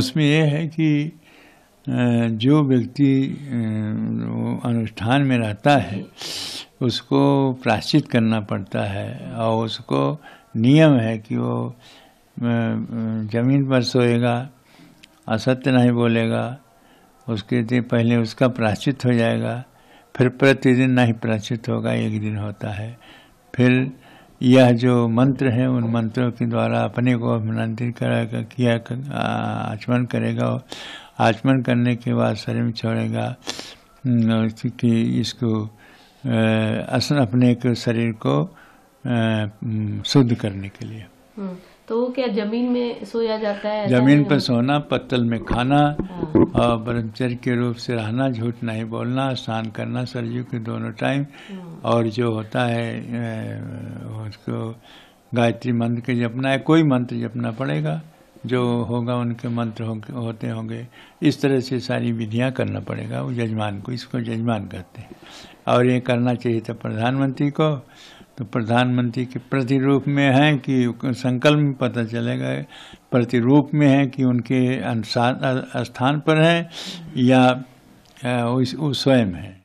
उसमें यह है कि जो व्यक्ति अनुष्ठान में रहता है उसको प्राश्चित करना पड़ता है और उसको नियम है कि वो ज़मीन पर सोएगा असत्य नहीं बोलेगा उसके दिन पहले उसका प्राश्चित हो जाएगा फिर प्रतिदिन नहीं प्राश्चित होगा एक दिन होता है फिर यह जो मंत्र हैं उन मंत्रों के द्वारा अपने को अभिनंदित करेगा कर, किया आचमन करेगा आचमन करने के बाद शरीर में छोड़ेगा कि इसको असन अपने के शरीर को शुद्ध करने के लिए हम्म। तो क्या जमीन में सोया जाता है जमीन पर सोना पत्तल में खाना हाँ। और ब्रह्मचर्य के रूप से रहना झूठ नहीं बोलना स्नान करना सरजू के दोनों टाइम हाँ। और जो होता है उसको गायत्री मंत्र के जपना है कोई मंत्र जपना पड़ेगा जो होगा उनके मंत्र हो, होते होंगे इस तरह से सारी विधियां करना पड़ेगा वो यजमान को इसको यजमान कहते हैं और ये करना चाहिए था प्रधानमंत्री को तो प्रधानमंत्री के प्रतिरूप में हैं कि संकल्प में पता चलेगा प्रतिरूप में हैं कि उनके स्थान पर हैं या स्वयं हैं